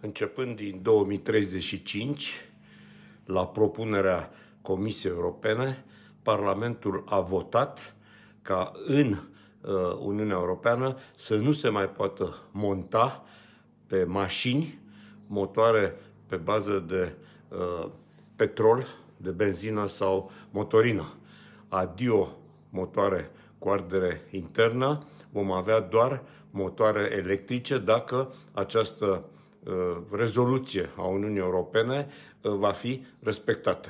începând din 2035, la propunerea Comisiei Europene, Parlamentul a votat ca în uh, Uniunea Europeană să nu se mai poată monta pe mașini motoare pe bază de uh, petrol, de benzină sau motorină. Adio motoare cu ardere internă, vom avea doar motoare electrice dacă această Uh, rezoluție a Uniunii Europene uh, va fi respectată.